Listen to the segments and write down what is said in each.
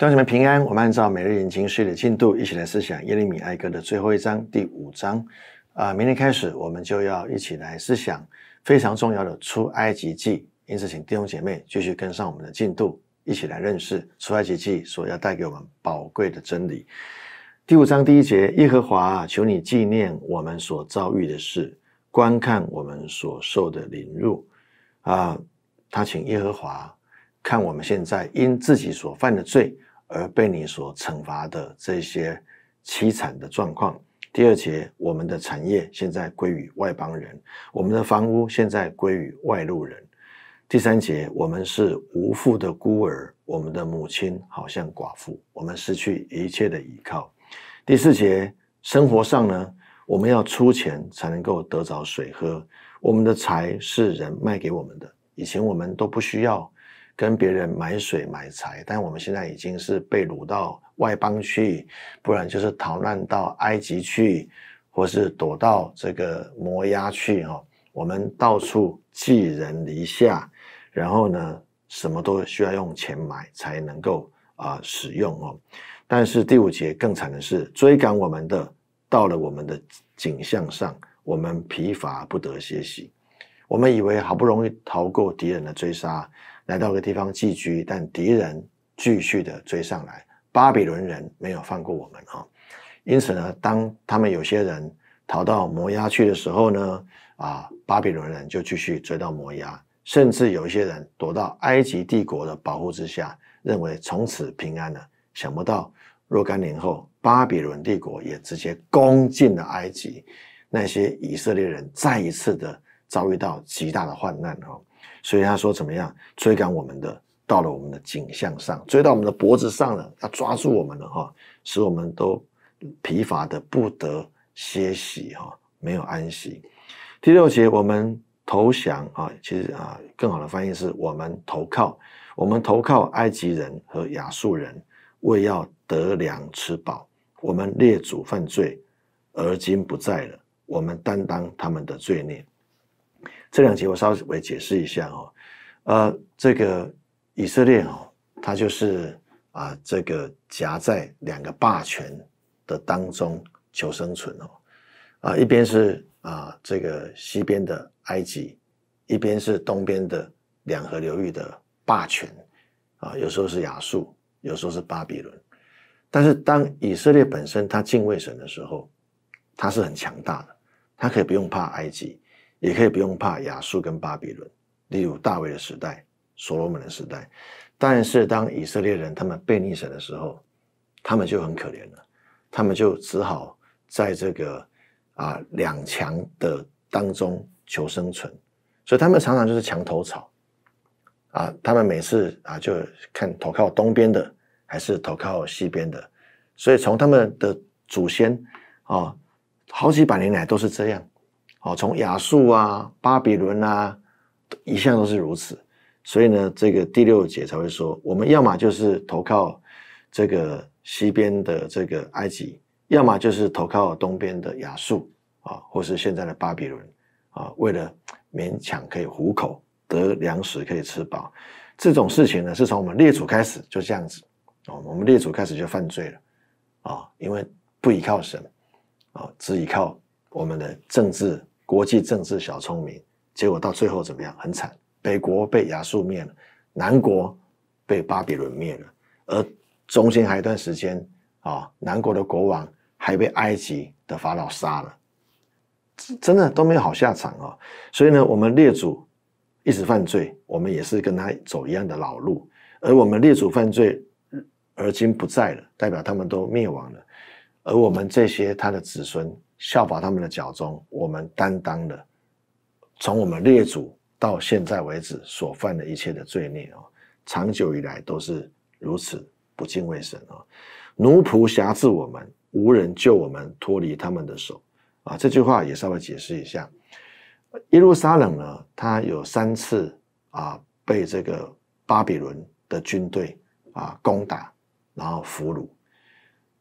弟兄们平安，我们按照每日研经书的进度，一起来思想耶利米哀歌的最后一章第五章。啊，明天开始我们就要一起来思想非常重要的出埃及记。因此，请弟兄姐妹继续跟上我们的进度，一起来认识出埃及记所要带给我们宝贵的真理。第五章第一节，耶和华求你纪念我们所遭遇的事，观看我们所受的凌辱。啊，他请耶和华看我们现在因自己所犯的罪。而被你所惩罚的这些凄惨的状况。第二节，我们的产业现在归于外邦人，我们的房屋现在归于外路人。第三节，我们是无父的孤儿，我们的母亲好像寡妇，我们失去一切的依靠。第四节，生活上呢，我们要出钱才能够得着水喝，我们的财是人卖给我们的，以前我们都不需要。跟别人买水买柴，但我们现在已经是被掳到外邦去，不然就是逃难到埃及去，或是躲到这个摩押去。哈，我们到处寄人篱下，然后呢，什么都需要用钱买才能够啊使用哦。但是第五节更惨的是，追赶我们的到了我们的景象上，我们疲乏不得歇息。我们以为好不容易逃过敌人的追杀。来到个地方寄居，但敌人继续的追上来，巴比伦人没有放过我们啊！因此呢，当他们有些人逃到摩押去的时候呢，啊，巴比伦人就继续追到摩押，甚至有一些人躲到埃及帝国的保护之下，认为从此平安了。想不到若干年后，巴比伦帝国也直接攻进了埃及，那些以色列人再一次的遭遇到极大的患难哦。所以他说怎么样追赶我们的到了我们的颈项上追到我们的脖子上了要抓住我们了哈使我们都疲乏的不得歇息哈没有安息。第六节我们投降啊其实啊更好的翻译是我们投靠我们投靠埃及人和亚述人为要得粮吃饱我们列祖犯罪而今不在了我们担当他们的罪孽。这两节我稍微解释一下哦，呃，这个以色列哦，它就是啊，这个夹在两个霸权的当中求生存哦，啊，一边是啊这个西边的埃及，一边是东边的两河流域的霸权，啊，有时候是亚述，有时候是巴比伦。但是当以色列本身它敬畏神的时候，它是很强大的，它可以不用怕埃及。也可以不用怕亚述跟巴比伦，例如大卫的时代、所罗门的时代。但是当以色列人他们被逆神的时候，他们就很可怜了，他们就只好在这个啊两强的当中求生存，所以他们常常就是墙头草啊，他们每次啊就看投靠东边的还是投靠西边的，所以从他们的祖先啊好几百年来都是这样。哦，从亚述啊、巴比伦啊，一向都是如此。所以呢，这个第六节才会说，我们要么就是投靠这个西边的这个埃及，要么就是投靠东边的亚述啊，或是现在的巴比伦啊，为了勉强可以糊口、得粮食可以吃饱，这种事情呢，是从我们列祖开始就这样子啊，我们列祖开始就犯罪了啊，因为不依靠神啊，只依靠我们的政治。国际政治小聪明，结果到最后怎么样？很惨，北国被亚述灭了，南国被巴比伦灭了，而中间还有一段时间啊，南国的国王还被埃及的法老杀了，真的都没有好下场哦。所以呢，我们列祖一直犯罪，我们也是跟他走一样的老路，而我们列祖犯罪而今不在了，代表他们都灭亡了，而我们这些他的子孙。效法他们的脚中，我们担当了从我们列祖到现在为止所犯的一切的罪孽哦，长久以来都是如此不敬畏神啊！奴仆辖制我们，无人救我们脱离他们的手啊！这句话也稍微解释一下，耶路撒冷呢，它有三次啊被这个巴比伦的军队啊攻打，然后俘虏，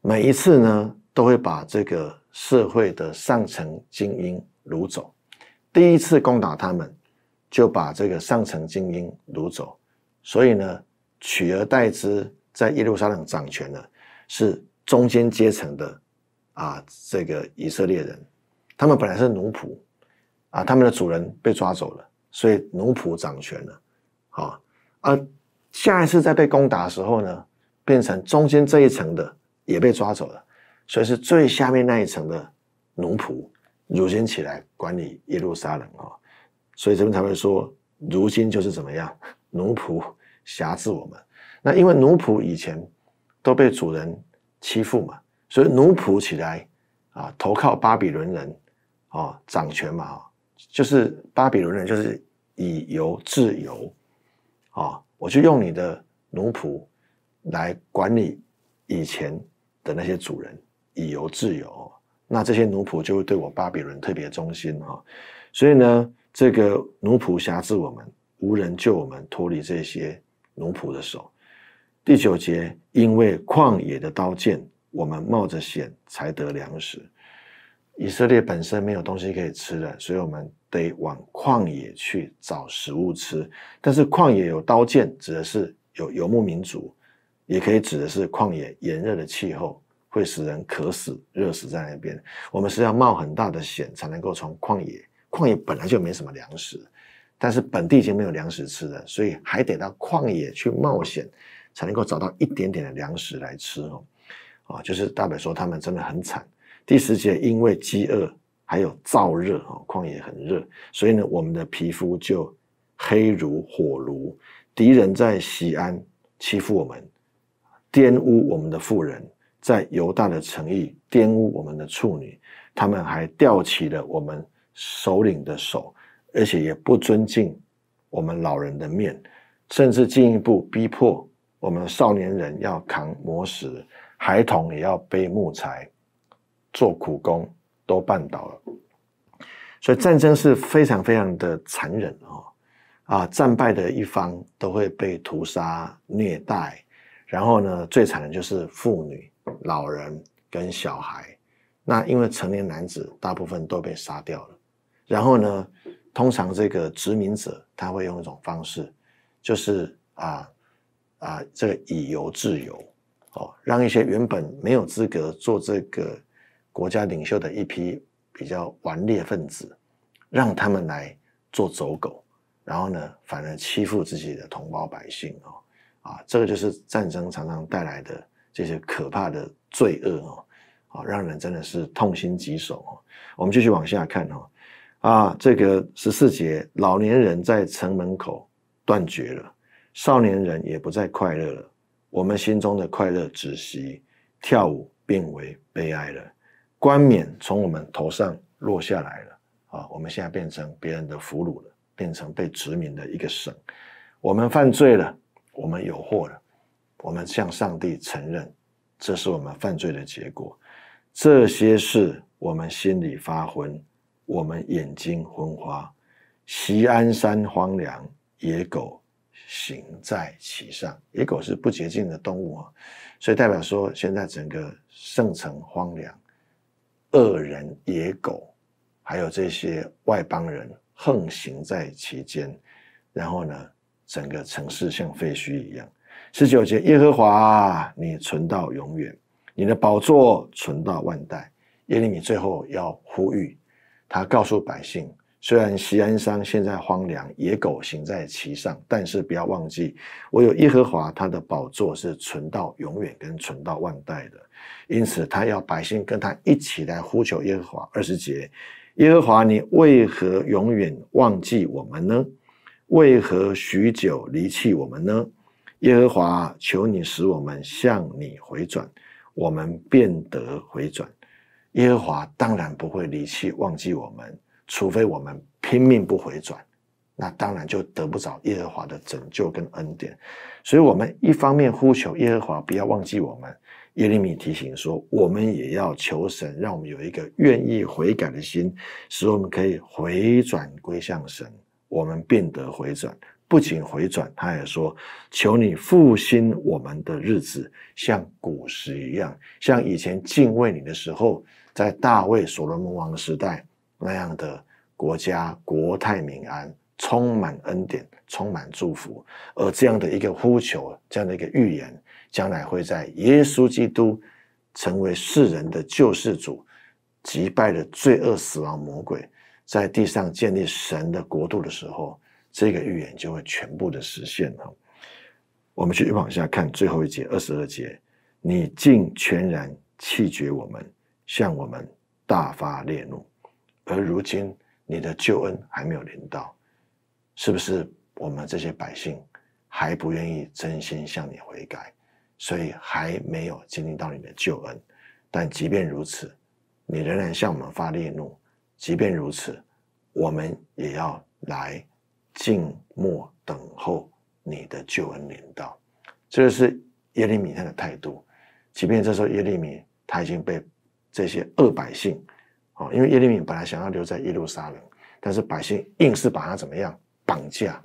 每一次呢都会把这个。社会的上层精英掳走，第一次攻打他们，就把这个上层精英掳走，所以呢，取而代之在耶路撒冷掌权的，是中间阶层的啊，这个以色列人，他们本来是奴仆，啊，他们的主人被抓走了，所以奴仆掌权了，啊，而下一次在被攻打的时候呢，变成中间这一层的也被抓走了。所以是最下面那一层的奴仆，如今起来管理耶路撒冷啊，所以这边才会说，如今就是怎么样，奴仆辖制我们。那因为奴仆以前都被主人欺负嘛，所以奴仆起来啊，投靠巴比伦人啊，掌权嘛就是巴比伦人就是以由自由啊，我就用你的奴仆来管理以前的那些主人。以游自由，那这些奴仆就会对我巴比伦特别忠心哈。所以呢，这个奴仆辖制我们，无人救我们脱离这些奴仆的手。第九节，因为旷野的刀剑，我们冒着险才得粮食。以色列本身没有东西可以吃的，所以我们得往旷野去找食物吃。但是旷野有刀剑，指的是有游牧民族，也可以指的是旷野炎热的气候。会使人渴死、热死在那边。我们是要冒很大的险才能够从旷野，旷野本来就没什么粮食，但是本地已经没有粮食吃了，所以还得到旷野去冒险，才能够找到一点点的粮食来吃哦。啊，就是大北说他们真的很惨。第十节，因为饥饿还有燥热啊，旷野很热，所以呢，我们的皮肤就黑如火炉。敌人在西安欺负我们，玷污我们的妇人。在犹大的诚意玷污我们的处女，他们还吊起了我们首领的手，而且也不尊敬我们老人的面，甚至进一步逼迫我们少年人要扛磨石，孩童也要背木材，做苦工都绊倒了。所以战争是非常非常的残忍啊！啊，战败的一方都会被屠杀虐待，然后呢，最惨的就是妇女。老人跟小孩，那因为成年男子大部分都被杀掉了，然后呢，通常这个殖民者他会用一种方式，就是啊啊，这个以游治游哦，让一些原本没有资格做这个国家领袖的一批比较顽劣分子，让他们来做走狗，然后呢，反而欺负自己的同胞百姓哦啊，这个就是战争常常带来的。这些可怕的罪恶哦，啊，让人真的是痛心疾首哦。我们继续往下看哦，啊，这个十四节，老年人在城门口断绝了，少年人也不再快乐了，我们心中的快乐窒息，跳舞变为悲哀了，冠冕从我们头上落下来了啊！我们现在变成别人的俘虏了，变成被殖民的一个省，我们犯罪了，我们有祸了。我们向上帝承认，这是我们犯罪的结果。这些事我们心里发昏，我们眼睛昏花。西安山荒凉，野狗行在其上。野狗是不洁净的动物啊，所以代表说，现在整个圣城荒凉，恶人、野狗，还有这些外邦人横行在其间。然后呢，整个城市像废墟一样。十九节，耶和华，你存到永远，你的宝座存到万代。耶利米最后要呼吁，他告诉百姓：虽然西安山现在荒凉，野狗行在其上，但是不要忘记，我有耶和华，他的宝座是存到永远，跟存到万代的。因此，他要百姓跟他一起来呼求耶和华。二十节，耶和华，你为何永远忘记我们呢？为何许久离弃我们呢？耶和华求你使我们向你回转，我们变得回转。耶和华当然不会离弃忘记我们，除非我们拼命不回转，那当然就得不着耶和华的拯救跟恩典。所以，我们一方面呼求耶和华不要忘记我们，耶利米提醒说，我们也要求神，让我们有一个愿意悔改的心，使我们可以回转归向神，我们变得回转。不仅回转，他也说：“求你复兴我们的日子，像古时一样，像以前敬畏你的时候，在大卫、所罗门王时代那样的国家，国泰民安，充满恩典，充满祝福。”而这样的一个呼求，这样的一个预言，将来会在耶稣基督成为世人的救世主，击败了罪恶、死亡、魔鬼，在地上建立神的国度的时候。这个预言就会全部的实现了。我们继续往下看最后一节二十二节，你竟全然弃绝我们，向我们大发烈怒。而如今你的救恩还没有临到，是不是我们这些百姓还不愿意真心向你悔改，所以还没有经历到你的救恩？但即便如此，你仍然向我们发烈怒；即便如此，我们也要来。静默等候你的救恩临到，这是耶利米他的态度。即便这时候耶利米他已经被这些恶百姓，哦，因为耶利米本来想要留在耶路撒冷，但是百姓硬是把他怎么样，绑架。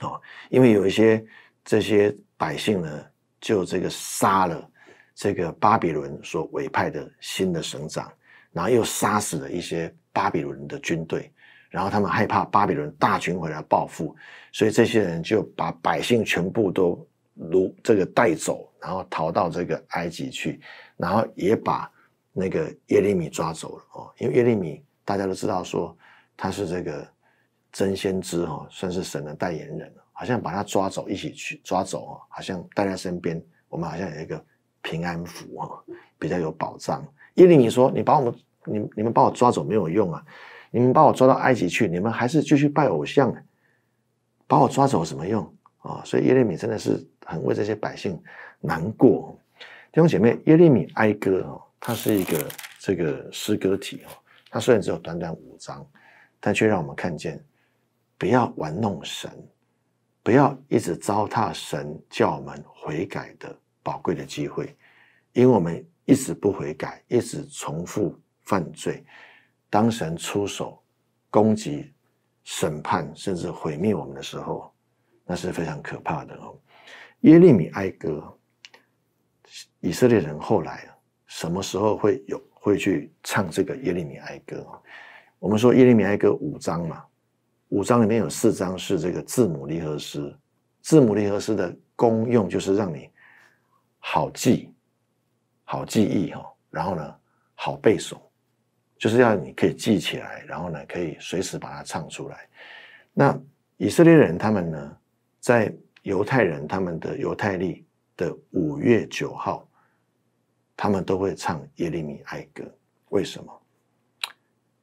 哦，因为有一些这些百姓呢，就这个杀了这个巴比伦所委派的新的省长，然后又杀死了一些巴比伦的军队。然后他们害怕巴比伦大群回来报复，所以这些人就把百姓全部都掳这个带走，然后逃到这个埃及去，然后也把那个耶利米抓走了哦。因为耶利米大家都知道说他是这个真先知哈，算是神的代言人好像把他抓走一起去抓走哦，好像带在身边，我们好像有一个平安符哈，比较有保障。耶利米说：“你把我们你你们把我抓走没有用啊。”你们把我抓到埃及去，你们还是继续拜偶像，把我抓走有什么用啊？所以耶利米真的是很为这些百姓难过。弟兄姐妹，耶利米哀歌哦，它是一个这个诗歌体哦，它虽然只有短短五章，但却让我们看见：不要玩弄神，不要一直糟蹋神叫我们悔改的宝贵的机会，因为我们一直不悔改，一直重复犯罪。当神出手攻击、审判，甚至毁灭我们的时候，那是非常可怕的哦。耶利米哀歌，以色列人后来什么时候会有会去唱这个耶利米哀歌？我们说耶利米哀歌五章嘛，五章里面有四章是这个字母离合诗，字母离合诗的功用就是让你好记、好记忆哈，然后呢好背诵。就是要你可以记起来，然后呢，可以随时把它唱出来。那以色列人他们呢，在犹太人他们的犹太历的五月九号，他们都会唱耶利米哀歌。为什么？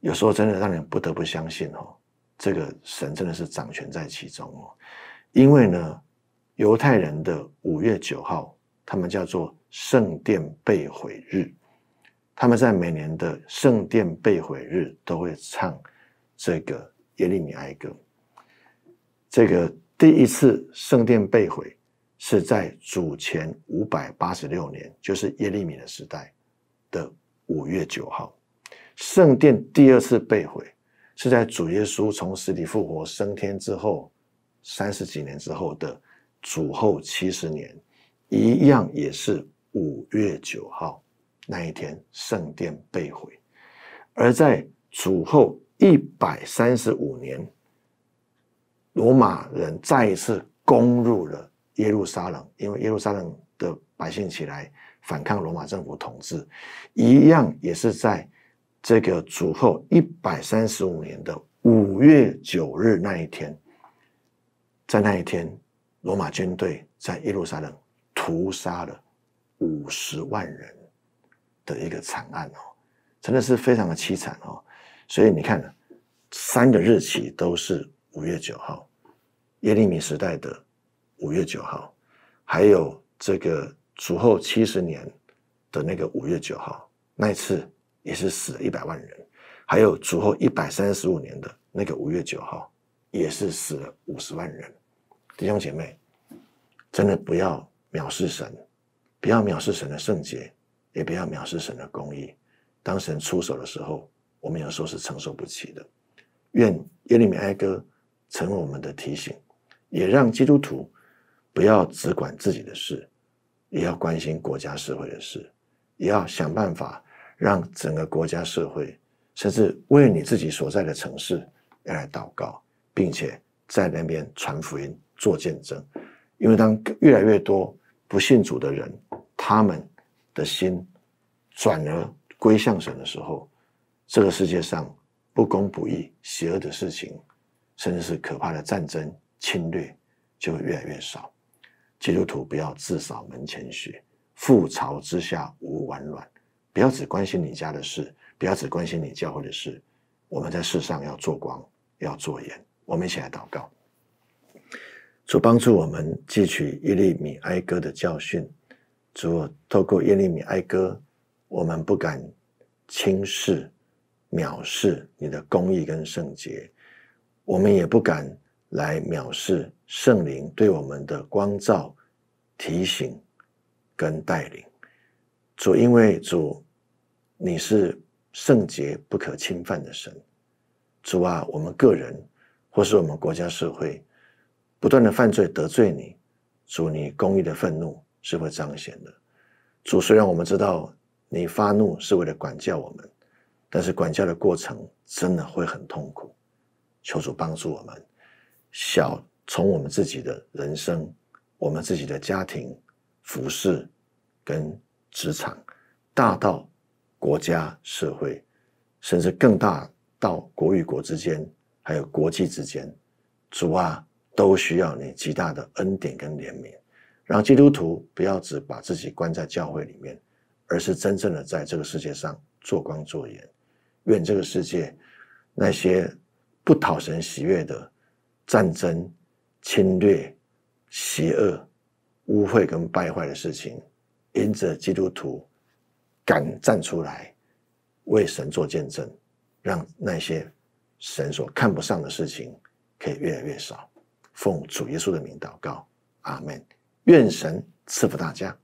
有时候真的让人不得不相信哦，这个神真的是掌权在其中哦。因为呢，犹太人的五月九号，他们叫做圣殿被毁日。他们在每年的圣殿被毁日都会唱这个耶利米哀歌。这个第一次圣殿被毁是在主前五百八十六年，就是耶利米的时代的五月九号。圣殿第二次被毁是在主耶稣从死里复活升天之后三十几年之后的主后七十年，一样也是五月九号。那一天，圣殿被毁；而在主后一百三十五年，罗马人再一次攻入了耶路撒冷，因为耶路撒冷的百姓起来反抗罗马政府统治。一样也是在这个主后一百三十五年的五月九日那一天，在那一天，罗马军队在耶路撒冷屠杀了五十万人。的一个惨案哦，真的是非常的凄惨哦。所以你看，三个日期都是五月九号，耶利米时代的五月九号，还有这个主后七十年的那个五月九号，那一次也是死了一百万人；，还有主后一百三十五年的那个五月九号，也是死了五十万人。弟兄姐妹，真的不要藐视神，不要藐视神的圣洁。也不要藐视神的公义，当神出手的时候，我们有时候是承受不起的。愿耶利米哀歌成为我们的提醒，也让基督徒不要只管自己的事，也要关心国家社会的事，也要想办法让整个国家社会，甚至为你自己所在的城市，来祷告，并且在那边传福音、做见证。因为当越来越多不信主的人，他们。的心转而归向神的时候，这个世界上不公不义、邪恶的事情，甚至是可怕的战争侵略，就会越来越少。基督徒不要自扫门前雪，覆巢之下无完卵。不要只关心你家的事，不要只关心你教会的事。我们在世上要做光，要做盐。我们一起来祷告：主帮助我们汲取《一利米埃哥的教训。主透过耶利米哀歌，我们不敢轻视、藐视你的公义跟圣洁，我们也不敢来藐视圣灵对我们的光照、提醒跟带领。主，因为主你是圣洁不可侵犯的神。主啊，我们个人或是我们国家社会不断的犯罪得罪你，主你公义的愤怒。是会彰显的。主，虽然我们知道你发怒是为了管教我们，但是管教的过程真的会很痛苦。求主帮助我们，小从我们自己的人生、我们自己的家庭、服饰跟职场，大到国家、社会，甚至更大到国与国之间，还有国际之间，主啊，都需要你极大的恩典跟怜悯。让基督徒不要只把自己关在教会里面，而是真正的在这个世界上做光做盐。愿这个世界那些不讨神喜悦的战争、侵略、邪恶、污秽跟败坏的事情，因着基督徒敢站出来为神做见证，让那些神所看不上的事情可以越来越少。奉主耶稣的名祷告，阿门。愿神赐福大家。